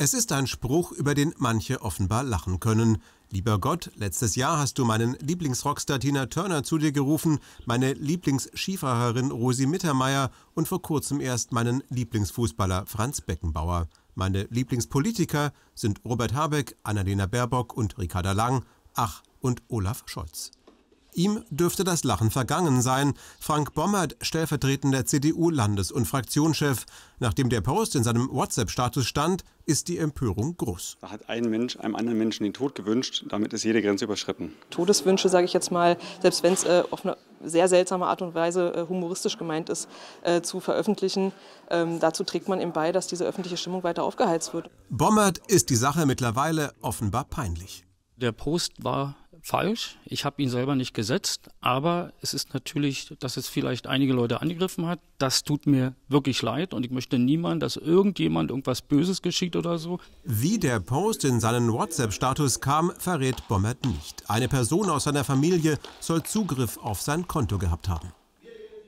Es ist ein Spruch, über den manche offenbar lachen können. Lieber Gott, letztes Jahr hast du meinen Lieblingsrockstar Tina Turner zu dir gerufen, meine Lieblingsskifahrerin Rosi Mittermeier und vor kurzem erst meinen Lieblingsfußballer Franz Beckenbauer. Meine Lieblingspolitiker sind Robert Habeck, Annalena Baerbock und Ricarda Lang, ach und Olaf Scholz. Ihm dürfte das Lachen vergangen sein. Frank Bommert, stellvertretender CDU-Landes- und Fraktionschef. Nachdem der Post in seinem WhatsApp-Status stand, ist die Empörung groß. Da hat ein Mensch einem anderen Menschen den Tod gewünscht. Damit ist jede Grenze überschritten. Todeswünsche, sage ich jetzt mal, selbst wenn es äh, auf eine sehr seltsame Art und Weise äh, humoristisch gemeint ist, äh, zu veröffentlichen. Ähm, dazu trägt man eben bei, dass diese öffentliche Stimmung weiter aufgeheizt wird. Bommert ist die Sache mittlerweile offenbar peinlich. Der Post war falsch. Ich habe ihn selber nicht gesetzt, aber es ist natürlich, dass es vielleicht einige Leute angegriffen hat. Das tut mir wirklich leid und ich möchte niemand, dass irgendjemand irgendwas Böses geschieht oder so. Wie der Post in seinen WhatsApp-Status kam, verrät Bommert nicht. Eine Person aus seiner Familie soll Zugriff auf sein Konto gehabt haben.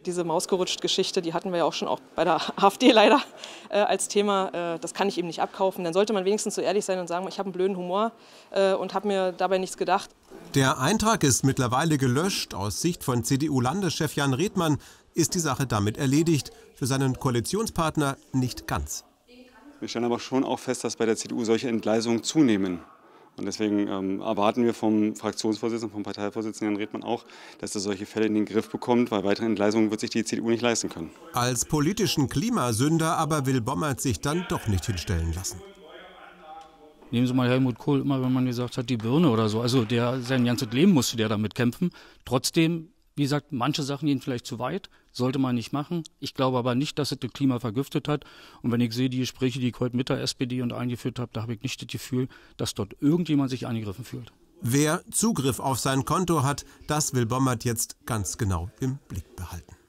Diese Mausgerutscht-Geschichte, die hatten wir ja auch schon auch bei der AfD leider äh, als Thema. Äh, das kann ich ihm nicht abkaufen. Dann sollte man wenigstens so ehrlich sein und sagen, ich habe einen blöden Humor äh, und habe mir dabei nichts gedacht. Der Eintrag ist mittlerweile gelöscht. Aus Sicht von CDU-Landeschef Jan Redmann ist die Sache damit erledigt. Für seinen Koalitionspartner nicht ganz. Wir stellen aber schon auch fest, dass bei der CDU solche Entgleisungen zunehmen. Und deswegen ähm, erwarten wir vom Fraktionsvorsitzenden, vom Parteivorsitzenden Jan Redmann auch, dass er solche Fälle in den Griff bekommt, weil weitere Entgleisungen wird sich die CDU nicht leisten können. Als politischen Klimasünder aber will Bommert sich dann doch nicht hinstellen lassen. Nehmen Sie mal Helmut Kohl, immer wenn man gesagt hat, die Birne oder so. Also der, sein ganzes Leben musste der damit kämpfen. Trotzdem, wie gesagt, manche Sachen gehen vielleicht zu weit, sollte man nicht machen. Ich glaube aber nicht, dass es das Klima vergiftet hat. Und wenn ich sehe die Gespräche, die ich heute mit der SPD und eingeführt habe, da habe ich nicht das Gefühl, dass dort irgendjemand sich angegriffen fühlt. Wer Zugriff auf sein Konto hat, das will Bommert jetzt ganz genau im Blick behalten.